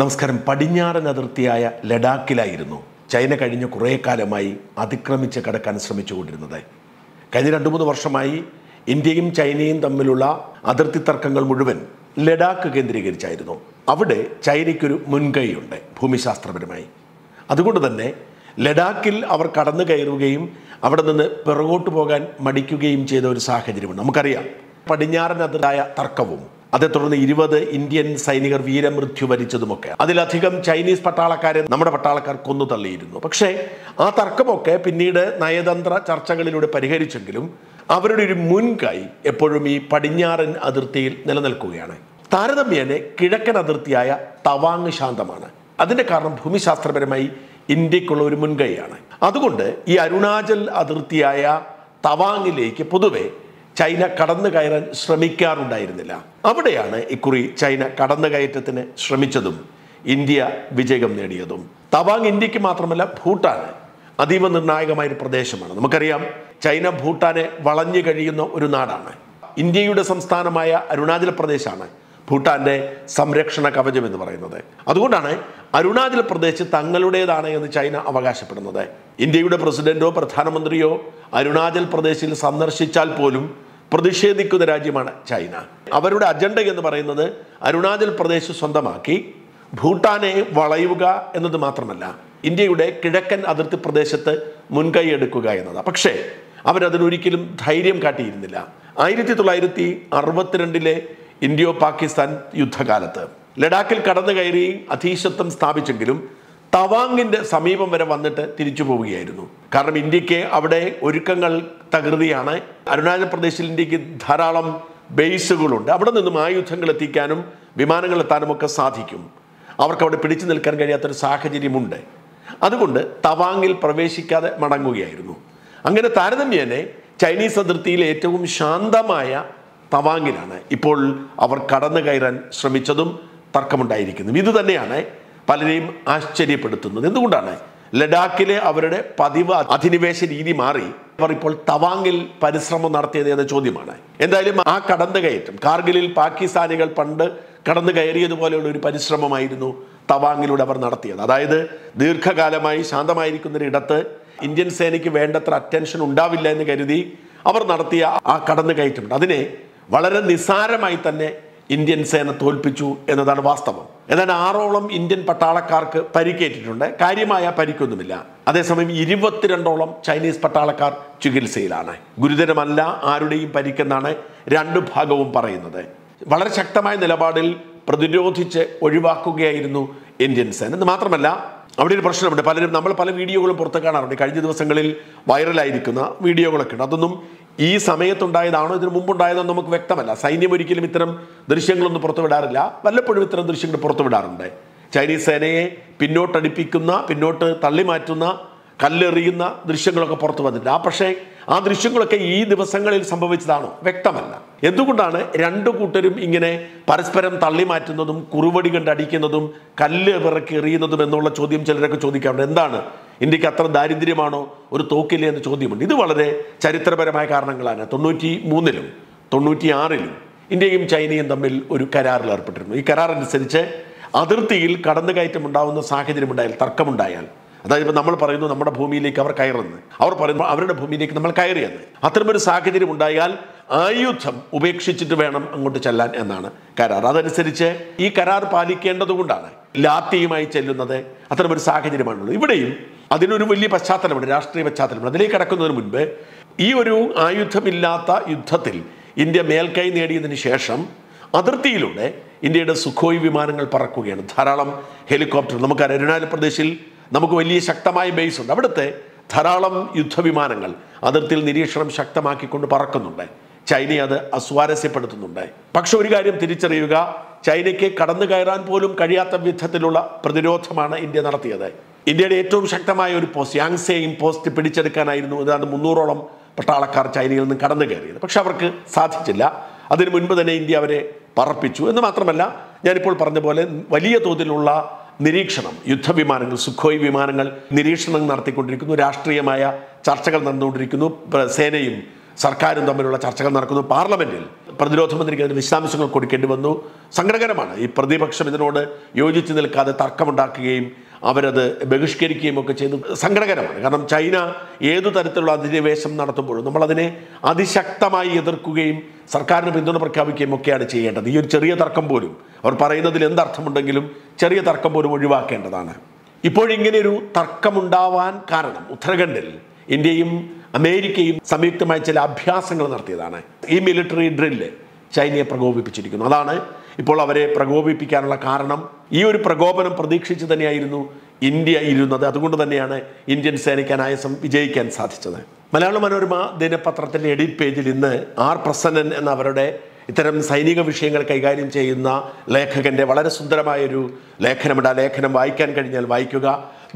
നമസ്കാരം പടിഞ്ഞാറൻ അതിർത്തിയായ ലഡാക്കിലായിരുന്നു ചൈന കഴിഞ്ഞ കുറേ കാലമായി അതിക്രമിച്ച് കടക്കാൻ ശ്രമിച്ചുകൊണ്ടിരുന്നത് കഴിഞ്ഞ രണ്ടു മൂന്ന് വർഷമായി ഇന്ത്യയും ചൈനയും തമ്മിലുള്ള അതിർത്തി തർക്കങ്ങൾ മുഴുവൻ ലഡാക്ക് കേന്ദ്രീകരിച്ചായിരുന്നു അവിടെ ചൈനയ്ക്കൊരു മുൻകൈയുണ്ട് ഭൂമിശാസ്ത്രപരമായി അതുകൊണ്ട് തന്നെ ലഡാക്കിൽ അവർ കടന്നു കയറുകയും അവിടെ നിന്ന് പിറകോട്ട് പോകാൻ മടിക്കുകയും ചെയ്ത ഒരു സാഹചര്യമുണ്ട് നമുക്കറിയാം പടിഞ്ഞാറൻ തർക്കവും അതേ തുടർന്ന് ഇരുപത് ഇന്ത്യൻ സൈനികർ വീരമൃത്യു വരിച്ചതുമൊക്കെ അതിലധികം ചൈനീസ് പട്ടാളക്കാരെ നമ്മുടെ പട്ടാളക്കാർ കൊന്നു തള്ളിയിരുന്നു പക്ഷേ ആ തർക്കമൊക്കെ പിന്നീട് നയതന്ത്ര ചർച്ചകളിലൂടെ പരിഹരിച്ചെങ്കിലും അവരുടെ ഒരു മുൻകൈ എപ്പോഴും ഈ പടിഞ്ഞാറൻ അതിർത്തിയിൽ നിലനിൽക്കുകയാണ് താരതമ്യേന കിഴക്കൻ അതിർത്തിയായ തവാങ് ശാന്തമാണ് അതിൻ്റെ കാരണം ഭൂമിശാസ്ത്രപരമായി ഇന്ത്യക്കുള്ള ഒരു മുൻകൈയാണ് അതുകൊണ്ട് ഈ അരുണാചൽ അതിർത്തിയായ തവാങ്ങിലേക്ക് പൊതുവെ ചൈന കടന്നു കയറാൻ ശ്രമിക്കാറുണ്ടായിരുന്നില്ല അവിടെയാണ് ഇക്കുറി ചൈന കടന്നു കയറ്റത്തിന് ശ്രമിച്ചതും ഇന്ത്യ വിജയം നേടിയതും തവാങ് ഇന്ത്യക്ക് മാത്രമല്ല ഭൂട്ടാൻ അതീവ നിർണായകമായൊരു പ്രദേശമാണ് നമുക്കറിയാം ചൈന ഭൂട്ടാനെ വളഞ്ഞു കഴിയുന്ന ഒരു നാടാണ് ഇന്ത്യയുടെ സംസ്ഥാനമായ അരുണാചൽ പ്രദേശാണ് ഭൂട്ടാന്റെ സംരക്ഷണ കവചം എന്ന് പറയുന്നത് അതുകൊണ്ടാണ് അരുണാചൽ പ്രദേശ് തങ്ങളുടേതാണ് എന്ന് ചൈന അവകാശപ്പെടുന്നത് ഇന്ത്യയുടെ പ്രസിഡന്റോ പ്രധാനമന്ത്രിയോ അരുണാചൽ പ്രദേശിൽ സന്ദർശിച്ചാൽ പോലും പ്രതിഷേധിക്കുന്ന രാജ്യമാണ് ചൈന അവരുടെ അജണ്ട എന്ന് പറയുന്നത് അരുണാചൽ പ്രദേശ് സ്വന്തമാക്കി ഭൂട്ടാനെ വളയുക എന്നത് മാത്രമല്ല ഇന്ത്യയുടെ കിഴക്കൻ അതിർത്തി പ്രദേശത്ത് മുൻകൈ എടുക്കുക എന്നതാണ് പക്ഷേ അവരതിനൊരിക്കലും ധൈര്യം കാട്ടിയിരുന്നില്ല ആയിരത്തി തൊള്ളായിരത്തി അറുപത്തിരണ്ടിലെ ഇന്ത്യ പാകിസ്ഥാൻ യുദ്ധകാലത്ത് ലഡാക്കിൽ കടന്നു കയറി അധീശത്വം സ്ഥാപിച്ചെങ്കിലും തവാങ്ങിൻ്റെ സമീപം വരെ വന്നിട്ട് തിരിച്ചു പോവുകയായിരുന്നു കാരണം ഇന്ത്യക്ക് അവിടെ ഒരുക്കങ്ങൾ തകൃതിയാണ് അരുണാചൽ പ്രദേശിൽ ഇന്ത്യക്ക് ധാരാളം ബേസുകളുണ്ട് അവിടെ നിന്നും ആയുധങ്ങൾ എത്തിക്കാനും വിമാനങ്ങൾ എത്താനും ഒക്കെ സാധിക്കും അവർക്ക് അവിടെ പിടിച്ചു നിൽക്കാൻ കഴിയാത്തൊരു സാഹചര്യമുണ്ട് അതുകൊണ്ട് തവാങ്ങിൽ പ്രവേശിക്കാതെ മടങ്ങുകയായിരുന്നു അങ്ങനെ താരതമ്യേനെ ചൈനീസ് അതിർത്തിയിൽ ഏറ്റവും ശാന്തമായ തവാങ്ങിലാണ് ഇപ്പോൾ അവർ കടന്നു കയറാൻ ശ്രമിച്ചതും തർക്കമുണ്ടായിരിക്കുന്നു ഇതുതന്നെയാണ് പലരെയും ആശ്ചര്യപ്പെടുത്തുന്നത് എന്തുകൊണ്ടാണ് ലഡാക്കിലെ അവരുടെ പതിവ് അധിനിവേശ രീതി മാറി അവർ ഇപ്പോൾ തവാങ്ങിൽ പരിശ്രമം നടത്തിയത് എന്ന ചോദ്യമാണ് എന്തായാലും ആ കടന്നു കയറ്റം കാർഗിലിൽ പാകിസ്ഥാനികൾ പണ്ട് കടന്നു കയറിയതുപോലെയുള്ള ഒരു പരിശ്രമമായിരുന്നു തവാങ്ങിലൂടെ അവർ നടത്തിയത് അതായത് ദീർഘകാലമായി ശാന്തമായിരിക്കുന്നൊരിടത്ത് ഇന്ത്യൻ സേനയ്ക്ക് വേണ്ടത്ര അറ്റൻഷൻ ഉണ്ടാവില്ല എന്ന് കരുതി അവർ നടത്തിയ ആ കടന്നു കയറ്റം അതിനെ വളരെ നിസ്സാരമായി തന്നെ ഇന്ത്യൻ സേന തോൽപ്പിച്ചു എന്നതാണ് വാസ്തവം എന്നാൽ ആറോളം ഇന്ത്യൻ പട്ടാളക്കാർക്ക് പരിക്കേറ്റിട്ടുണ്ട് കാര്യമായ പരിക്കൊന്നുമില്ല അതേസമയം ഇരുപത്തിരണ്ടോളം ചൈനീസ് പട്ടാളക്കാർ ചികിത്സയിലാണ് ഗുരുതരമല്ല ആരുടെയും പരിക്കെന്നാണ് രണ്ട് ഭാഗവും പറയുന്നത് വളരെ ശക്തമായ നിലപാടിൽ പ്രതിരോധിച്ച് ഒഴിവാക്കുകയായിരുന്നു ഇന്ത്യൻ സേന എന്ന് മാത്രമല്ല അവിടെ ഒരു പ്രശ്നമുണ്ട് പലരും നമ്മൾ പല വീഡിയോകളും പുറത്ത് കാണാറുണ്ട് കഴിഞ്ഞ ദിവസങ്ങളിൽ വൈറലായിരിക്കുന്ന വീഡിയോകളൊക്കെ ഉണ്ട് അതൊന്നും ഈ സമയത്തുണ്ടായതാണോ ഇതിനു മുമ്പുണ്ടായതോ നമുക്ക് വ്യക്തമല്ല സൈന്യം ഒരിക്കലും ഇത്തരം ദൃശ്യങ്ങളൊന്നും പുറത്തുവിടാറില്ല വല്ലപ്പോഴും ഇത്തരം ദൃശ്യങ്ങൾ പുറത്തുവിടാറുണ്ട് ചൈനീസ് സേനയെ പിന്നോട്ടടിപ്പിക്കുന്ന പിന്നോട്ട് തള്ളിമാറ്റുന്ന കല്ലെറിയുന്ന ദൃശ്യങ്ങളൊക്കെ പുറത്തു വന്നിട്ടുണ്ട് ആ പക്ഷേ ആ ദൃശ്യങ്ങളൊക്കെ ഈ ദിവസങ്ങളിൽ സംഭവിച്ചതാണോ വ്യക്തമല്ല എന്തുകൊണ്ടാണ് രണ്ടു കൂട്ടരും ഇങ്ങനെ പരസ്പരം തള്ളി മാറ്റുന്നതും കുറുവടി കണ്ടടിക്കുന്നതും കല്ല് വിറക്കി എറിയുന്നതും എന്നുള്ള ചോദ്യം ചിലരൊക്കെ ചോദിക്കാറുണ്ട് എന്താണ് ഇന്ത്യക്ക് അത്ര ദാരിദ്ര്യമാണോ ഒരു തോക്കില്ലേ എന്ന് ചോദ്യമുണ്ട് ഇത് വളരെ ചരിത്രപരമായ കാരണങ്ങളാണ് തൊണ്ണൂറ്റി മൂന്നിലും തൊണ്ണൂറ്റി ആറിലും ഇന്ത്യയും ചൈനയും തമ്മിൽ ഒരു കരാറിൽ ഏർപ്പെട്ടിരുന്നു ഈ കരാർ അനുസരിച്ച് അതിർത്തിയിൽ കടന്നുകയറ്റം ഉണ്ടാകുന്ന സാഹചര്യമുണ്ടായാൽ തർക്കമുണ്ടായാൽ അതായത് ഇപ്പം നമ്മൾ പറയുന്നു നമ്മുടെ ഭൂമിയിലേക്ക് അവർ കയറുന്നു അവർ പറയുന്നു അവരുടെ ഭൂമിയിലേക്ക് നമ്മൾ കയറിയെന്ന് അത്തരമൊരു സാഹചര്യം ഉണ്ടായാൽ ആയുധം ഉപേക്ഷിച്ചിട്ട് വേണം അങ്ങോട്ട് ചെല്ലാൻ എന്നാണ് കരാർ അതനുസരിച്ച് ഈ കരാർ പാലിക്കേണ്ടതുകൊണ്ടാണ് ലാത്തിയുമായി ചെല്ലുന്നത് അത്തരമൊരു സാഹചര്യമാണുള്ളത് ഇവിടെയും അതിനൊരു വലിയ പശ്ചാത്തലമുണ്ട് രാഷ്ട്രീയ പശ്ചാത്തലമുണ്ട് അതിലേക്ക് കടക്കുന്നതിന് മുൻപ് ഈ ഒരു ആയുധമില്ലാത്ത യുദ്ധത്തിൽ ഇന്ത്യ മേൽക്കൈ നേടിയതിന് ശേഷം അതിർത്തിയിലൂടെ ഇന്ത്യയുടെ സുഖോയ് വിമാനങ്ങൾ പറക്കുകയാണ് ധാരാളം ഹെലികോപ്റ്റർ നമുക്ക് അരുണാചൽ പ്രദേശിൽ നമുക്ക് വലിയ ശക്തമായ ബേസ് ഉണ്ട് അവിടുത്തെ ധാരാളം യുദ്ധവിമാനങ്ങൾ അതിർത്തിയിൽ നിരീക്ഷണം ശക്തമാക്കിക്കൊണ്ട് പറക്കുന്നുണ്ട് ചൈന അത് അസ്വാരസ്യപ്പെടുത്തുന്നുണ്ട് പക്ഷെ ഒരു കാര്യം തിരിച്ചറിയുക ചൈനയ്ക്ക് കടന്നു കയറാൻ പോലും കഴിയാത്ത വിധത്തിലുള്ള പ്രതിരോധമാണ് ഇന്ത്യ നടത്തിയത് ഇന്ത്യയുടെ ഏറ്റവും ശക്തമായ ഒരു പോസ്റ്റ് യാങ്സേയും പോസ്റ്റ് പിടിച്ചെടുക്കാനായിരുന്നു ഏതാണ്ട് മുന്നൂറോളം പട്ടാളക്കാർ ചൈനയിൽ നിന്ന് കടന്നു കയറിയത് പക്ഷെ അവർക്ക് സാധിച്ചില്ല അതിനു മുൻപ് തന്നെ ഇന്ത്യ അവരെ പറപ്പിച്ചു എന്ന് മാത്രമല്ല ഞാനിപ്പോൾ പറഞ്ഞ പോലെ വലിയ തോതിലുള്ള നിരീക്ഷണം യുദ്ധവിമാനങ്ങൾ സുഖോയ് വിമാനങ്ങൾ നിരീക്ഷണം നടത്തിക്കൊണ്ടിരിക്കുന്നു രാഷ്ട്രീയമായ ചർച്ചകൾ നടന്നുകൊണ്ടിരിക്കുന്നു സേനയും സർക്കാരും തമ്മിലുള്ള ചർച്ചകൾ നടക്കുന്നു പാർലമെന്റിൽ പ്രതിരോധ മന്ത്രിക്ക് അതിന് വിശദാംശങ്ങൾ കൊടുക്കേണ്ടി വന്നു സങ്കടകരമാണ് ഈ പ്രതിപക്ഷം ഇതിനോട് യോജിച്ച് നിൽക്കാതെ തർക്കമുണ്ടാക്കുകയും അവരത് ബഹിഷ്കരിക്കുകയും ഒക്കെ ചെയ്തു സങ്കടകരമാണ് കാരണം ചൈന ഏതു തരത്തിലുള്ള അധിനിവേശം നടത്തുമ്പോഴും നമ്മളതിനെ അതിശക്തമായി എതിർക്കുകയും സർക്കാരിന് പിന്തുണ പ്രഖ്യാപിക്കുകയും ഒക്കെയാണ് ചെയ്യേണ്ടത് ഈ ഒരു ചെറിയ തർക്കം പോലും അവർ പറയുന്നതിൽ എന്തർത്ഥമുണ്ടെങ്കിലും ചെറിയ തർക്കം പോലും ഒഴിവാക്കേണ്ടതാണ് ഇപ്പോഴിങ്ങനെയൊരു തർക്കമുണ്ടാവാൻ കാരണം ഉത്തരാഖണ്ഡിൽ ഇന്ത്യയും അമേരിക്കയും സംയുക്തമായി ചില അഭ്യാസങ്ങൾ നടത്തിയതാണ് ഈ മിലിറ്ററി ഡ്രില്ല് ചൈനയെ പ്രകോപിപ്പിച്ചിരിക്കുന്നു അതാണ് ഇപ്പോൾ അവരെ പ്രകോപിപ്പിക്കാനുള്ള കാരണം ഈ ഒരു പ്രകോപനം പ്രതീക്ഷിച്ച് തന്നെയായിരുന്നു ഇന്ത്യ ഇരുന്നത് അതുകൊണ്ട് തന്നെയാണ് ഇന്ത്യൻ സേനയ്ക്ക് അനായാസം വിജയിക്കാൻ സാധിച്ചത് മലയാള മനോരമ ദിനപത്രത്തിൻ്റെ എഡിറ്റ് പേജിൽ ഇന്ന് ആർ പ്രസന്നൻ എന്ന അവരുടെ ഇത്തരം സൈനിക വിഷയങ്ങൾ കൈകാര്യം ചെയ്യുന്ന ലേഖകൻ്റെ വളരെ സുന്ദരമായൊരു ലേഖനമുണ്ട് ആ ലേഖനം വായിക്കാൻ കഴിഞ്ഞാൽ വായിക്കുക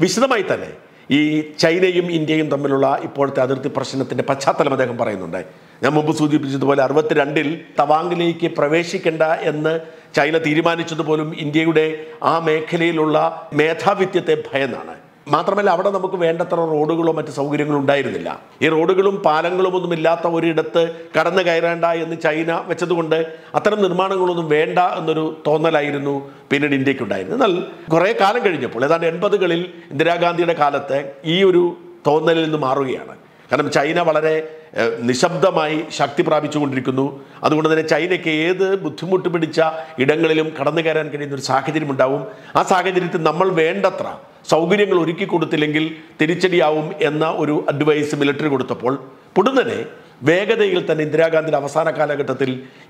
വിശദമായി തന്നെ ഈ ചൈനയും ഇന്ത്യയും തമ്മിലുള്ള ഇപ്പോഴത്തെ അതിർത്തി പ്രശ്നത്തിൻ്റെ പശ്ചാത്തലം അദ്ദേഹം പറയുന്നുണ്ട് ഞാൻ മുമ്പ് സൂചിപ്പിച്ചതുപോലെ അറുപത്തിരണ്ടിൽ തവാങ്ങിലേക്ക് പ്രവേശിക്കേണ്ട എന്ന് ചൈന തീരുമാനിച്ചതുപോലും ഇന്ത്യയുടെ ആ മേഖലയിലുള്ള മേധാവിത്വത്തെ ഭയന്നാണ് മാത്രമല്ല അവിടെ നമുക്ക് വേണ്ടത്ര റോഡുകളോ മറ്റ് സൗകര്യങ്ങളോ ഉണ്ടായിരുന്നില്ല ഈ റോഡുകളും പാലങ്ങളും ഒന്നും ഇല്ലാത്ത ഒരിടത്ത് കടന്നു കയറേണ്ട എന്ന് ചൈന വെച്ചതുകൊണ്ട് അത്തരം നിർമ്മാണങ്ങളൊന്നും വേണ്ട എന്നൊരു തോന്നലായിരുന്നു പിന്നീട് ഇന്ത്യക്കുണ്ടായിരുന്നത് എന്നാൽ കുറേ കാലം കഴിഞ്ഞപ്പോൾ ഏതാണ്ട് എൺപതുകളിൽ ഇന്ദിരാഗാന്ധിയുടെ കാലത്ത് ഈ ഒരു തോന്നലിൽ നിന്ന് മാറുകയാണ് കാരണം ചൈന വളരെ നിശബ്ദമായി ശക്തി പ്രാപിച്ചുകൊണ്ടിരിക്കുന്നു അതുകൊണ്ട് തന്നെ ചൈനയ്ക്ക് ഏത് ബുദ്ധിമുട്ട് പിടിച്ച ഇടങ്ങളിലും കടന്നു കയറാൻ കഴിയുന്ന ഒരു സാഹചര്യം ഉണ്ടാവും ആ സാഹചര്യത്തിൽ നമ്മൾ വേണ്ടത്ര സൗകര്യങ്ങൾ ഒരുക്കി കൊടുത്തില്ലെങ്കിൽ തിരിച്ചടിയാവും എന്ന ഒരു അഡ്വൈസ് മിലിറ്ററി കൊടുത്തപ്പോൾ പൊടുന്നനെ വേഗതയിൽ തന്നെ ഇന്ദിരാഗാന്ധിയുടെ അവസാന കാലഘട്ടത്തിൽ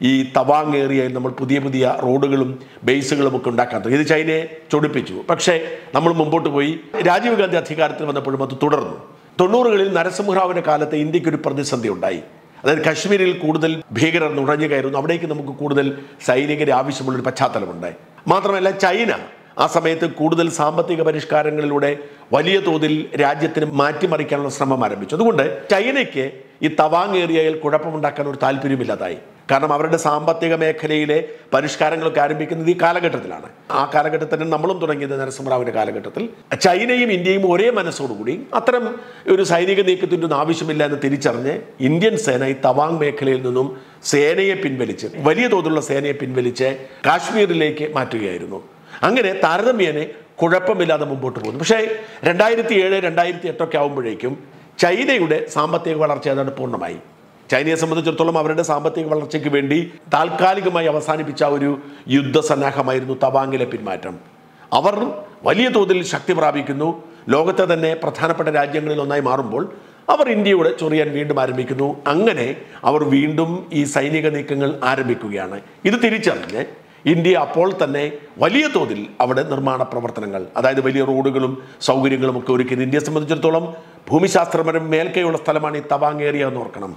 ഈ തവാങ് ഏറിയയിൽ നമ്മൾ പുതിയ പുതിയ റോഡുകളും ബേസുകളും ഒക്കെ ഉണ്ടാക്കാൻ തുടങ്ങി ഇത് ചൈനയെ ചൊടിപ്പിച്ചു പക്ഷേ നമ്മൾ മുമ്പോട്ട് പോയി രാജീവ് ഗാന്ധി അധികാരത്തിൽ വന്നപ്പോഴും അത് തുടർന്നു തൊണ്ണൂറുകളിൽ നരസിംഹറാവിൻ്റെ കാലത്ത് ഇന്ത്യക്കൊരു പ്രതിസന്ധി ഉണ്ടായി അതായത് കശ്മീരിൽ കൂടുതൽ ഭീകരർ നുഴഞ്ഞു കയറുന്നു അവിടേക്ക് നമുക്ക് കൂടുതൽ സൈനികരെ ആവശ്യമുള്ളൊരു പശ്ചാത്തലമുണ്ടായി മാത്രമല്ല ചൈന ആ സമയത്ത് കൂടുതൽ സാമ്പത്തിക പരിഷ്കാരങ്ങളിലൂടെ വലിയ തോതിൽ രാജ്യത്തിന് മാറ്റിമറിക്കാനുള്ള ശ്രമം ആരംഭിച്ചു അതുകൊണ്ട് ചൈനയ്ക്ക് ഈ തവാങ് ഏരിയയിൽ കുഴപ്പമുണ്ടാക്കാൻ ഒരു താല്പര്യമില്ലാതായി കാരണം അവരുടെ സാമ്പത്തിക മേഖലയിലെ പരിഷ്കാരങ്ങളൊക്കെ ആരംഭിക്കുന്നത് ഈ കാലഘട്ടത്തിലാണ് ആ കാലഘട്ടത്തിൽ നമ്മളും തുടങ്ങിയത് നരസിംഹറാവിൻ്റെ കാലഘട്ടത്തിൽ ചൈനയും ഇന്ത്യയും ഒരേ മനസ്സോടുകൂടി അത്തരം ഒരു സൈനിക നീക്കത്തിൻ്റെ ഒന്നും ആവശ്യമില്ല എന്ന് തിരിച്ചറിഞ്ഞ് ഇന്ത്യൻ സേന ഈ തവാങ് മേഖലയിൽ നിന്നും സേനയെ പിൻവലിച്ച് വലിയ തോതിലുള്ള സേനയെ പിൻവലിച്ച് കാശ്മീരിലേക്ക് മാറ്റുകയായിരുന്നു അങ്ങനെ താരതമ്യേനെ കുഴപ്പമില്ലാതെ മുമ്പോട്ട് പോകുന്നു പക്ഷേ രണ്ടായിരത്തി ഏഴ് രണ്ടായിരത്തി എട്ടൊക്കെ ആകുമ്പോഴേക്കും ചൈനയുടെ സാമ്പത്തിക വളർച്ച ഏതാണ്ട് പൂർണ്ണമായി ചൈനയെ സംബന്ധിച്ചിടത്തോളം അവരുടെ സാമ്പത്തിക വളർച്ചയ്ക്ക് വേണ്ടി താൽക്കാലികമായി അവസാനിപ്പിച്ച ഒരു യുദ്ധസന്നാഹമായിരുന്നു തവാങ്ങിലെ പിന്മാറ്റം അവർ വലിയ തോതിൽ ശക്തി പ്രാപിക്കുന്നു ലോകത്തെ തന്നെ പ്രധാനപ്പെട്ട രാജ്യങ്ങളിൽ ഒന്നായി മാറുമ്പോൾ അവർ ഇന്ത്യയുടെ ചൊറിയാൻ വീണ്ടും ആരംഭിക്കുന്നു അങ്ങനെ അവർ വീണ്ടും ഈ സൈനിക നീക്കങ്ങൾ ആരംഭിക്കുകയാണ് ഇത് തിരിച്ചറിഞ്ഞ് ഇന്ത്യ അപ്പോൾ തന്നെ വലിയ തോതിൽ അവിടെ നിർമ്മാണ പ്രവർത്തനങ്ങൾ അതായത് വലിയ റോഡുകളും സൗകര്യങ്ങളും ഒക്കെ ഒരുക്കുന്നു ഇന്ത്യയെ സംബന്ധിച്ചിടത്തോളം ഭൂമിശാസ്ത്രപരം മേൽക്കൈയുള്ള സ്ഥലമാണ് ഈ ഏരിയ എന്ന് ഓർക്കണം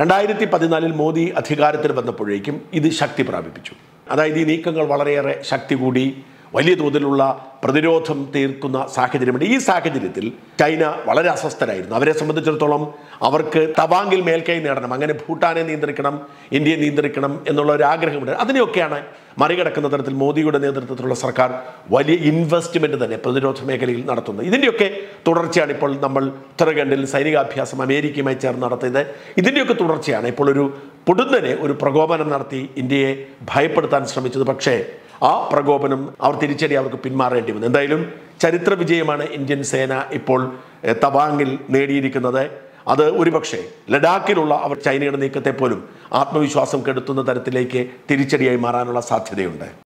രണ്ടായിരത്തി പതിനാലിൽ മോദി അധികാരത്തിൽ വന്നപ്പോഴേക്കും ഇത് ശക്തി പ്രാപിപ്പിച്ചു അതായത് ഈ നീക്കങ്ങൾ വളരെയേറെ ശക്തി കൂടി വലിയ തോതിലുള്ള പ്രതിരോധം തീർക്കുന്ന സാഹചര്യമുണ്ട് ഈ സാഹചര്യത്തിൽ ചൈന വളരെ അസ്വസ്ഥരായിരുന്നു അവരെ സംബന്ധിച്ചിടത്തോളം അവർക്ക് തവാങ്കിൽ മേൽക്കൈ നേടണം അങ്ങനെ ഭൂട്ടാനെ നിയന്ത്രിക്കണം ഇന്ത്യയെ നിയന്ത്രിക്കണം എന്നുള്ള ഒരു ആഗ്രഹമുണ്ട് അതിനെയൊക്കെയാണ് മറികടക്കുന്ന തരത്തിൽ മോദിയുടെ നേതൃത്വത്തിലുള്ള സർക്കാർ വലിയ ഇൻവെസ്റ്റ്മെൻറ്റ് തന്നെ പ്രതിരോധ മേഖലയിൽ നടത്തുന്നത് ഇതിൻ്റെയൊക്കെ തുടർച്ചയാണ് ഇപ്പോൾ നമ്മൾ ഉത്തരാഖണ്ഡിൽ സൈനികാഭ്യാസം അമേരിക്കയുമായി ചേർന്ന് നടത്തിയത് ഇതിൻ്റെയൊക്കെ തുടർച്ചയാണ് ഇപ്പോൾ ഒരു പൊടുന്നനെ ഒരു പ്രകോപനം നടത്തി ഇന്ത്യയെ ഭയപ്പെടുത്താൻ ശ്രമിച്ചത് പക്ഷേ ആ പ്രകോപനം അവർ തിരിച്ചടി അവർക്ക് പിന്മാറേണ്ടി വന്നു എന്തായാലും ചരിത്ര വിജയമാണ് ഇന്ത്യൻ സേന ഇപ്പോൾ തവാങ്ങിൽ നേടിയിരിക്കുന്നത് അത് ഒരുപക്ഷെ ലഡാക്കിലുള്ള അവർ ചൈനയുടെ നീക്കത്തെ പോലും ആത്മവിശ്വാസം കെടുത്തുന്ന തരത്തിലേക്ക് തിരിച്ചടിയായി മാറാനുള്ള സാധ്യതയുണ്ട്